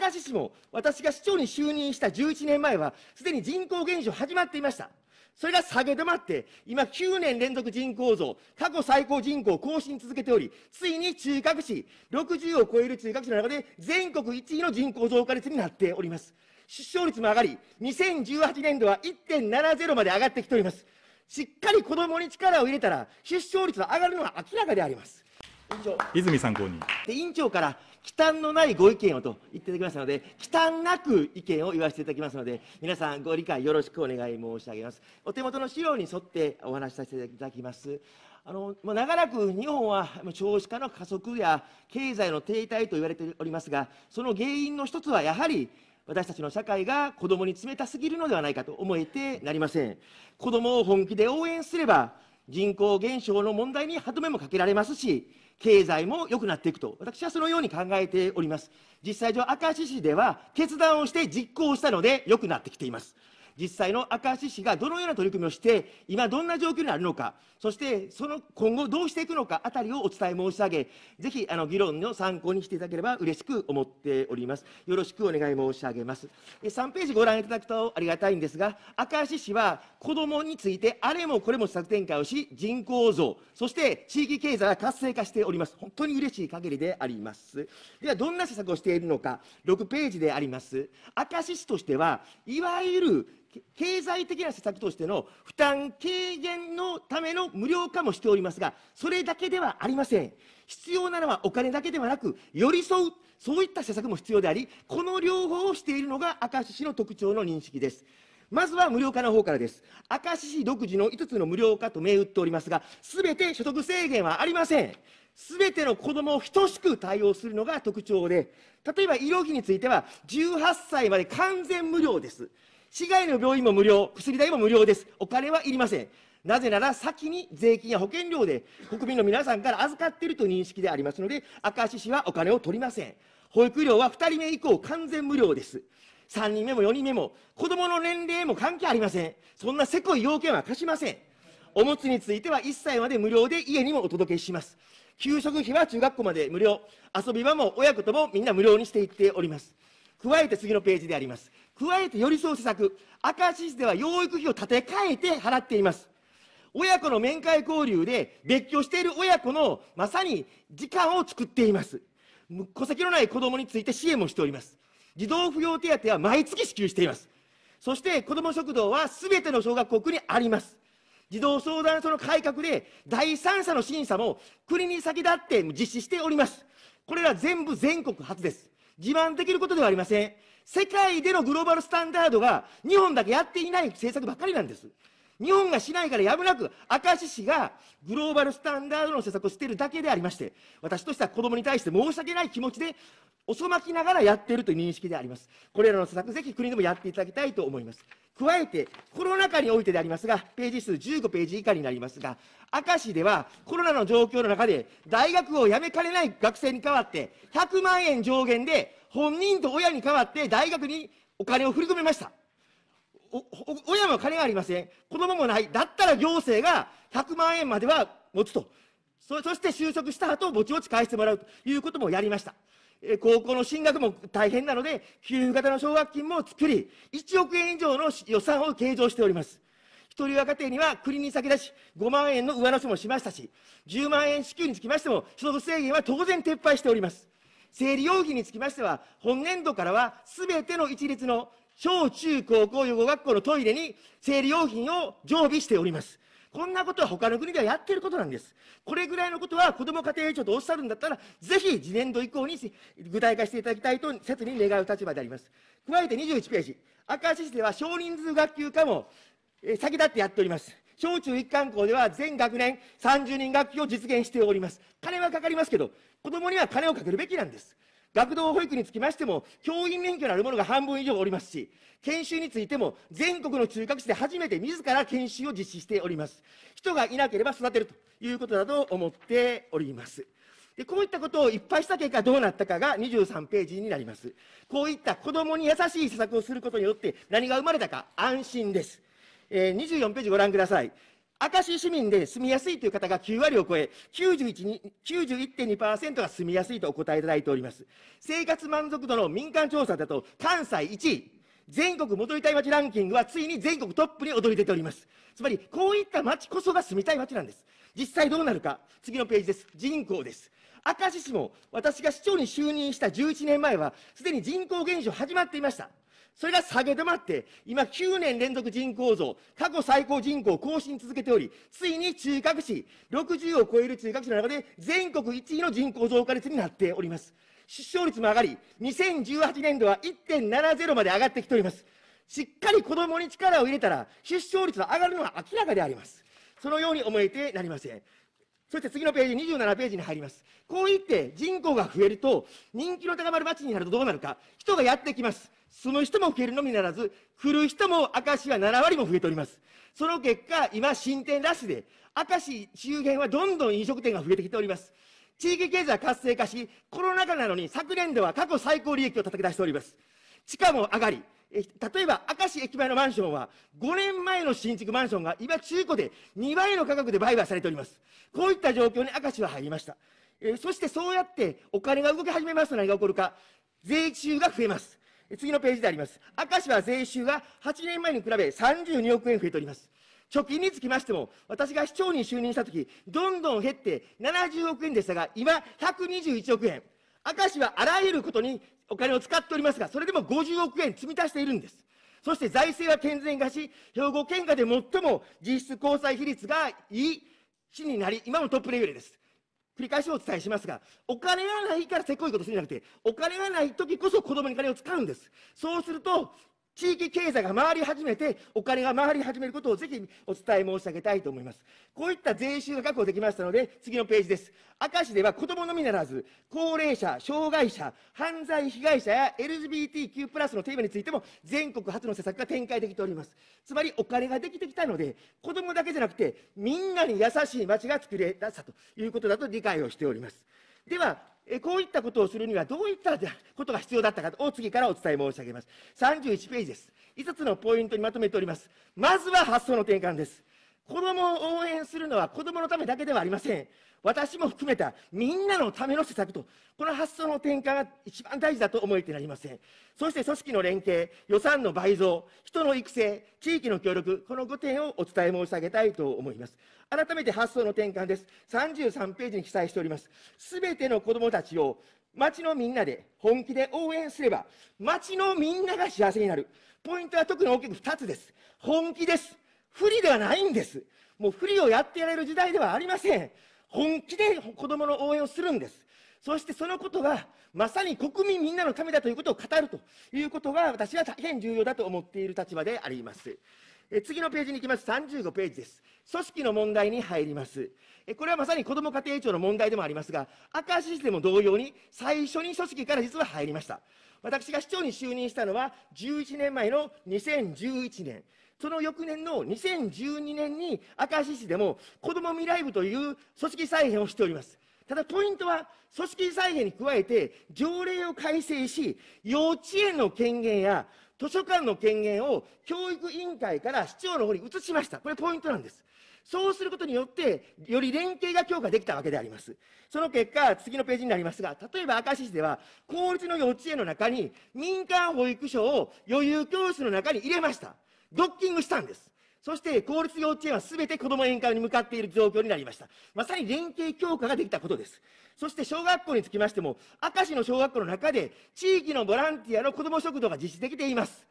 明石市も私が市長に就任した11年前は、すでに人口減少始まっていました。それが下げ止まって、今9年連続人口増、過去最高人口を更新続けており、ついに中核市、60を超える中核市の中で全国1位の人口増加率になっております。出生率も上がり、2018年度は1.70まで上がってきております。しっかり子どもに力を入れたら、出生率は上がるのは明らかであります。委員長泉参考人で委員長から忌憚のないご意見をと言っていただきましたので忌憚なく意見を言わせていただきますので皆さんご理解よろしくお願い申し上げますお手元の資料に沿ってお話しさせていただきますあの長らく日本は少子化の加速や経済の停滞と言われておりますがその原因の一つはやはり私たちの社会が子どもに冷たすぎるのではないかと思えてなりません子どもを本気で応援すれば人口減少の問題に歯止めもかけられますし経済も良くなっていくと、私はそのように考えております。実際上、明石市では決断をして実行したので良くなってきています。実際の明石市がどのような取り組みをして、今どんな状況にあるのか、そしてその今後どうしていくのかあたりをお伝え申し上げ、ぜひあの議論の参考にしていただければ嬉しく思っております。よろしくお願い申し上げます。3ページご覧いただくとありがたいんですが、明石市は子どもについてあれもこれも施策展開をし、人口増、そして地域経済が活性化しております。本当に嬉しい限りであります。では、どんな施策をしているのか、6ページであります。明石市としては、いわゆる経済的な施策としての負担軽減のための無料化もしておりますが、それだけではありません。必要なのはお金だけではなく、寄り添う、そういった施策も必要であり、この両方をしているのが明石市の特徴の認識です。まずは無料化の方からです。明石市独自の5つの無料化と銘打っておりますが、すべて所得制限はありません。すべての子どもを等しく対応するのが特徴で、例えば医療費については、18歳まで完全無料です。市外の病院も無料、薬代も無料です。お金はいりません。なぜなら先に税金や保険料で国民の皆さんから預かっていると認識でありますので、明石市はお金を取りません。保育料は2人目以降完全無料です。3人目も4人目も、子供の年齢も関係ありません。そんなせこい要件は課しません。おむつについては1歳まで無料で家にもお届けします。給食費は中学校まで無料、遊び場も親子ともみんな無料にしていっております。加えて次のページであります。加えて寄り添う施策、明石市では養育費を立て替えて払っています。親子の面会交流で別居している親子のまさに時間を作っています。戸籍のない子供について支援もしております。児童扶養手当は毎月支給しています。そして子ども食堂はすべての小学校区にあります。児童相談所の改革で第三者の審査も国に先立って実施しております。これら全部全国初です。自慢できることではありません。世界でのグローバルスタンダードが日本だけやっていない政策ばっかりなんです。日本がしないからやむなく、明石市がグローバルスタンダードの施策をしているだけでありまして、私としては子どもに対して申し訳ない気持ちで、遅まきながらやっているという認識であります。これらの施策、ぜひ国でもやっていただきたいと思います。加えて、コロナ禍においてでありますが、ページ数15ページ以下になりますが、明石ではコロナの状況の中で、大学を辞めかねない学生に代わって、100万円上限で、本人と親に代わって大学にお金を振り込めました。親も金がありません、子供もない、だったら行政が100万円までは持つと、そして就職した後ぼちぼち返してもらうということもやりました。高校の進学も大変なので、給付型の奨学金も作り、1億円以上の予算を計上しております。一人親家庭には国に先出し、5万円の上乗せもしましたし、10万円支給につきましても、所得制限は当然撤廃しております。生理用品につきましては、本年度からはすべての一律の小中高校予後学校のトイレに生理用品を常備しております。こんなことは他の国ではやっていることなんです。これぐらいのことは子ども家庭庁とおっしゃるんだったら、ぜひ次年度以降に具体化していただきたいと切に願う立場であります。加えて21ページ、明石市では少人数学級化も先立ってやっております。小中一貫校では全学年30人学級を実現しております。金はかかりますけど、子どもには金をかけるべきなんです。学童保育につきましても、教員免許のあるものが半分以上おりますし、研修についても、全国の中核市で初めて自ら研修を実施しております。人がいなければ育てるということだと思っております。でこういったことをいっぱいした結果どうなったかが23ページになります。こういった子供に優しい施策をすることによって何が生まれたか安心です。えー、24ページご覧ください。明石市民で住みやすいという方が9割を超え、91.2%が住みやすいとお答えいただいております。生活満足度の民間調査だと、関西1位、全国戻りたい街ランキングはついに全国トップに躍り出ております。つまり、こういった街こそが住みたい街なんです。実際どうなるか、次のページです。人口です。明石市も私が市長に就任した11年前は、すでに人口減少始まっていました。それが下げ止まって、今9年連続人口増、過去最高人口を更新続けており、ついに中核市、60を超える中核市の中で全国1位の人口増加率になっております。出生率も上がり、2018年度は1.70まで上がってきております。しっかり子どもに力を入れたら、出生率は上がるのは明らかであります。そのように思えてなりません。そして次のページ、27ページに入ります。こう言って人口が増えると、人気の高まる街になるとどうなるか、人がやってきます。住む人も増えるのみならず、来る人も明石は7割も増えております。その結果、今、新店ラッシュで、明石周辺はどんどん飲食店が増えてきております。地域経済活性化し、コロナ禍なのに昨年度は過去最高利益を叩き出しております。地価も上がり、例えば明石駅前のマンションは5年前の新築マンションが今中古で2倍の価格で売買されておりますこういった状況に明石は入りました、そしてそうやってお金が動き始めますと何が起こるか税収が増えます次のページであります明石は税収が8年前に比べ32億円増えております貯金につきましても、私が市長に就任したとき、どんどん減って70億円でしたが、今、121億円。明石はあらゆることにお金を使っておりますが、それでも50億円積み足しているんです。そして財政は健全化し、兵庫県下で最も実質交際比率がいい市になり、今もトップレベルです。繰り返しお伝えしますが、お金がないからせこいことするんじゃなくて、お金がない時こそ子供に金を使うんです。そうすると、地域経済が回り始めて、お金が回り始めることをぜひお伝え申し上げたいと思います。こういった税収が確保できましたので、次のページです。明石では子供のみならず、高齢者、障害者、犯罪被害者や LGBTQ+, プラスのテーマについても、全国初の施策が展開できております。つまり、お金ができてきたので、子供だけじゃなくて、みんなに優しい街が作れ出したということだと理解をしております。では、こういったことをするにはどういったことが必要だったかを次からお伝え申し上げます。31ページです。5つのポイントにまとめております。まずは発想の転換です。子供を応援するのは子供のためだけではありません。私も含めたみんなのための施策と、この発想の転換が一番大事だと思えてなりません。そして組織の連携、予算の倍増、人の育成、地域の協力、この5点をお伝え申し上げたいと思います。改めて発想の転換です。33ページに記載しております。すべての子どもたちを町のみんなで本気で応援すれば、町のみんなが幸せになる。ポイントは特に大きく2つです。本気です。不利ではないんです。もう不利をやってやれる時代ではありません。本気で子供の応援をするんです。そしてそのことが、まさに国民みんなのためだということを語るということが、私は大変重要だと思っている立場であります。え次のページに行きます。35ページです。組織の問題に入ります。これはまさに子ども家庭庁の問題でもありますが、赤システム同様に最初に組織から実は入りました。私が市長に就任したのは11年前の2011年。その翌年の2012年に明石市でも子ども未来部という組織再編をしております。ただポイントは、組織再編に加えて、条例を改正し、幼稚園の権限や図書館の権限を教育委員会から市長の方に移しました。これポイントなんです。そうすることによって、より連携が強化できたわけであります。その結果、次のページになりますが、例えば明石市では、公立の幼稚園の中に民間保育所を余裕教室の中に入れました。ドッキングしたんです。そして、公立幼稚園はすべて子ども園会に向かっている状況になりました。まさに連携強化ができたことです。そして、小学校につきましても、明石の小学校の中で、地域のボランティアの子ども食堂が実施できています。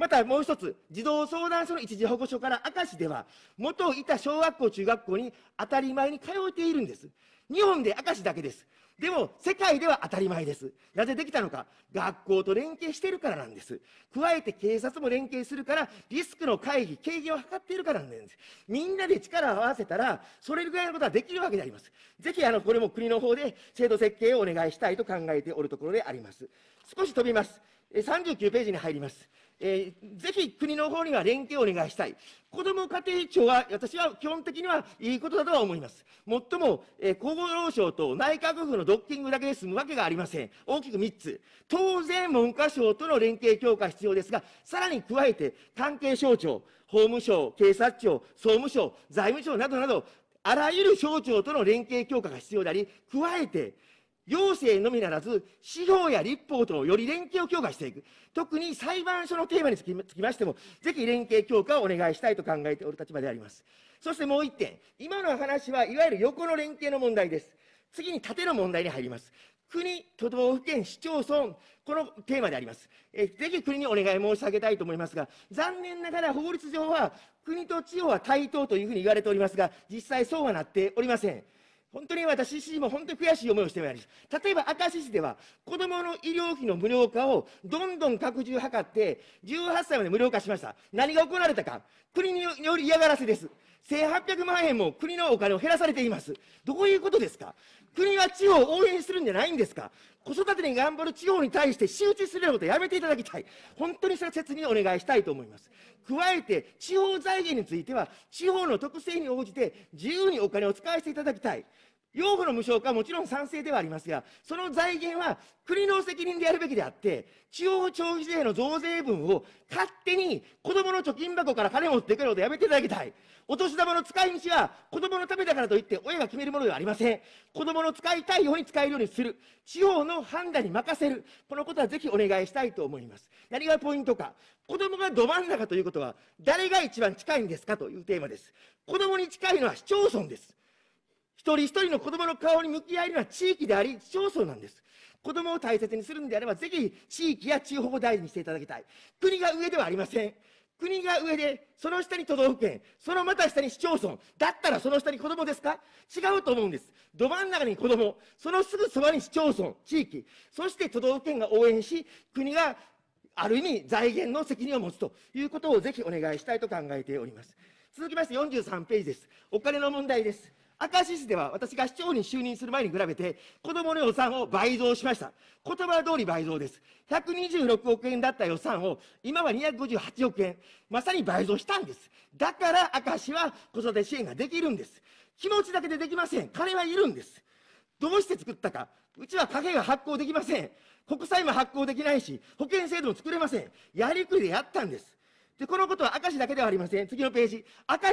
またもう一つ、児童相談所の一時保護所から明石では、元いた小学校、中学校に当たり前に通えているんです。日本で明石だけです。でも、世界では当たり前です。なぜできたのか、学校と連携しているからなんです。加えて警察も連携するから、リスクの回避、軽減を図っているからなんです。みんなで力を合わせたら、それぐらいのことはできるわけであります。ぜひ、あの、これも国の方で制度設計をお願いしたいと考えておるところであります。少し飛びます。39ページに入ります。えー、ぜひ国の方には連携をお願いしたい。子ども家庭庁は、私は基本的にはいいことだとは思います。もっとも、えー、厚労省と内閣府のドッキングだけで済むわけがありません。大きく3つ。当然、文科省との連携強化必要ですが、さらに加えて、関係省庁、法務省、警察庁、総務省、財務省などなど、あらゆる省庁との連携強化が必要であり、加えて、行政のみならず、司法や立法とのより連携を強化していく。特に裁判所のテーマにつきましても、ぜひ連携強化をお願いしたいと考えておる立場であります。そしてもう一点、今の話はいわゆる横の連携の問題です。次に縦の問題に入ります。国、都道府県、市町村、このテーマであります。えぜひ国にお願い申し上げたいと思いますが、残念ながら法律上は、国と地方は対等というふうに言われておりますが、実際そうはなっておりません。本当に私自身も本当に悔しい思いをしてまいりました。例えば、明石市では、子供の医療費の無料化をどんどん拡充図って、18歳まで無料化しました。何が行われたか。国により嫌がらせです。1800万円も国のお金を減らされています。どういうことですか国は地方を応援するんじゃないんですか子育てに頑張る地方に対して周知するようなことやめていただきたい。本当にそれは切にお願いしたいと思います。加えて、地方財源については、地方の特性に応じて自由にお金を使わせていただきたい。養護の無償化はもちろん賛成ではありますが、その財源は国の責任でやるべきであって、地方消費税の増税分を勝手に子供の貯金箱から金を持ってくることやめていただきたい。お年玉の使い道は子供のためだからといって親が決めるものではありません。子供の使いたいように使えるようにする。地方の判断に任せる。このことはぜひお願いしたいと思います。何がポイントか。子供がど真ん中ということことは、誰が一番近いんですかというテーマです。子供に近いのは市町村です。一人一人の子供の顔に向き合えるのは地域であり、市町村なんです。子供を大切にするんであれば、ぜひ地域や地方を大事にしていただきたい。国が上ではありません。国が上で、その下に都道府県、そのまた下に市町村、だったらその下に子供ですか違うと思うんです。ど真ん中に子供、そのすぐそばに市町村、地域、そして都道府県が応援し、国がある意味財源の責任を持つということをぜひお願いしたいと考えております。続きまして43ページです。お金の問題です。明石市では私が市長に就任する前に比べて、子供の予算を倍増しました。言葉通り倍増です。126億円だった予算を、今は258億円。まさに倍増したんです。だから明石は子育て支援ができるんです。気持ちだけでできません。金はいるんです。どうして作ったか。うちは家計が発行できません。国債も発行できないし、保険制度も作れません。やりくりでやったんです。で、このことは明石だけではありません。次のページ。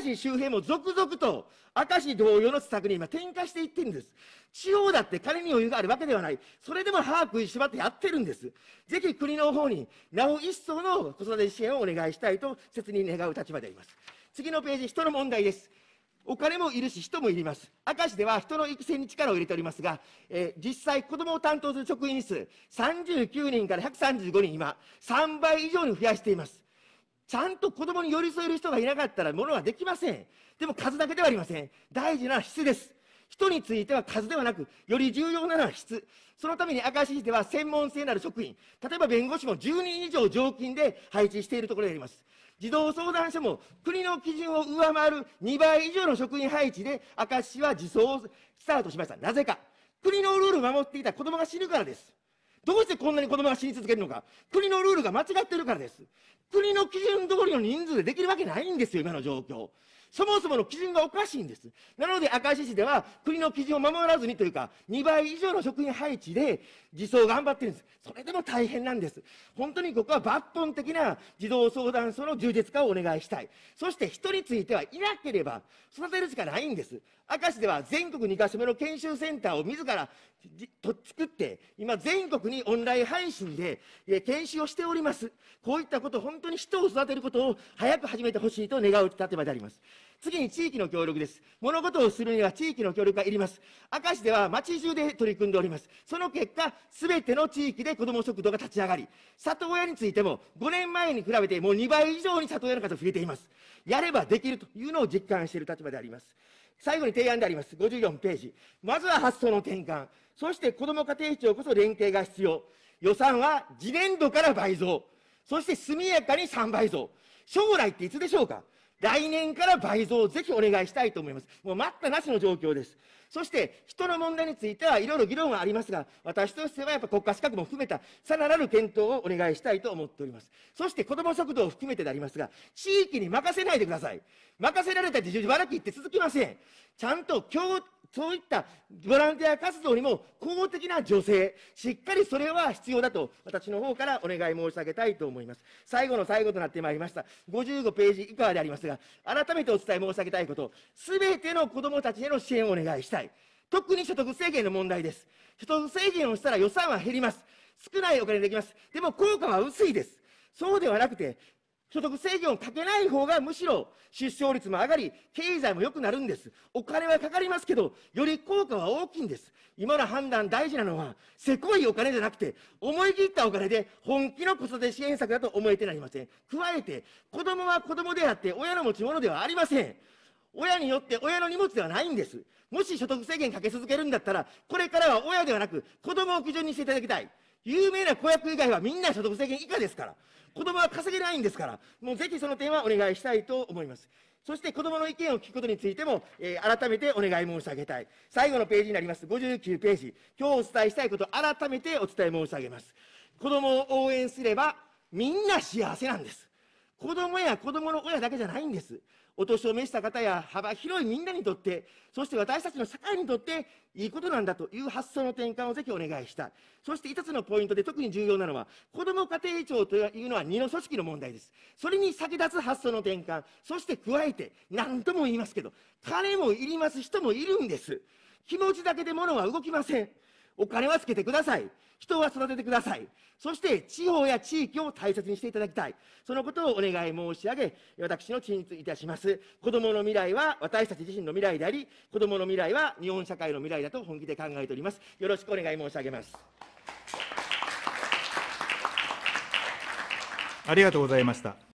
明石周辺も続々と、明石同様の施策に今転嫁していってるんです。地方だって金に余裕があるわけではない。それでも歯食いしばってやってるんです。ぜひ国の方に、なお一層の子育て支援をお願いしたいと、切に願う立場であります。次のページ、人の問題です。お金もいるし、人もいります。明石では人の育成に力を入れておりますが、えー、実際、子どもを担当する職員数、39人から135人、今、3倍以上に増やしています。ちゃんと子どもに寄り添える人がいなかったら、ものはできません。でも、数だけではありません。大事な質です。人については数ではなく、より重要なのは質。そのために明石市では専門性のある職員、例えば弁護士も10人以上常勤で配置しているところであります。児童相談所も国の基準を上回る2倍以上の職員配置で、明石市は自走をスタートしました。なぜか。国のルールを守っていた子供が死ぬからです。どうしてこんなに子供が死に続けるのか。国のルールが間違ってるからです。国の基準通りの人数でできるわけないんですよ、今の状況。そもそもの基準がおかしいんです。なので、赤石市では国の基準を守らずにというか、2倍以上の職員配置で自走頑張ってるんです。それでも大変なんです。本当にここは抜本的な児童相談所の充実化をお願いしたい。そして、人についてはいなければ育てるしかないんです。明石では全国2か所目の研修センターを自らと作って、今全国にオンライン配信で研修をしております。こういったこと、本当に人を育てることを早く始めてほしいと願う立場であります。次に地域の協力です。物事をするには地域の協力がいります。明石では町中で取り組んでおります。その結果、すべての地域で子ども食堂が立ち上がり、里親についても5年前に比べてもう2倍以上に里親の数が増えています。やればできるというのを実感している立場であります。最後に提案であります。54ページ。まずは発想の転換。そして子ども家庭庁こそ連携が必要。予算は次年度から倍増。そして速やかに3倍増。将来っていつでしょうか来年から倍増をぜひお願いしたいと思います。もう待ったなしの状況です。そして、人の問題についてはいろいろ議論はありますが、私としてはやっぱ国家資格も含めたさらなる検討をお願いしたいと思っております。そして、子ども食堂を含めてでありますが、地域に任せないでください。任せられた自重て、茨城って続きません。ちゃんと協そういったボランティア活動にも公的な助成、しっかりそれは必要だと、私の方からお願い申し上げたいと思います。最後の最後となってまいりました。55ページ以下でありますが、改めてお伝え申し上げたいこと、すべての子どもたちへの支援をお願いしたい。特に所得制限の問題です。所得制限をしたら予算は減ります。少ないお金できます。でも効果は薄いです。そうではなくて、所得制限をかけない方がむしろ出生率も上がり、経済も良くなるんです。お金はかかりますけど、より効果は大きいんです。今の判断大事なのは、せこいお金じゃなくて、思い切ったお金で本気の子育て支援策だと思えてなりません。加えて、子供は子供であって、親の持ち物ではありません。親によって親の荷物ではないんです。もし所得制限かけ続けるんだったら、これからは親ではなく、子供を基準にしていただきたい。有名な子役以外はみんな所得制限以下ですから、子供は稼げないんですから、もうぜひその点はお願いしたいと思います。そして子どもの意見を聞くことについても、えー、改めてお願い申し上げたい。最後のページになります、59ページ。今日お伝えしたいこと、改めてお伝え申し上げます。子どもを応援すれば、みんな幸せなんです。子どもや子どもの親だけじゃないんです。お年を召した方や幅広いみんなにとって、そして私たちの社会にとっていいことなんだという発想の転換をぜひお願いした。そして5つのポイントで特に重要なのは、子ども家庭庁というのは2の組織の問題です。それに先立つ発想の転換、そして加えて、何とも言いますけど、金もいります人もいるんです。気持ちだけで物は動きません。お金はつけてください。人は育ててください。そして地方や地域を大切にしていただきたい。そのことをお願い申し上げ、私の陳述いたします。子供の未来は私たち自身の未来であり、子供の未来は日本社会の未来だと本気で考えております。よろしくお願い申し上げます。ありがとうございました。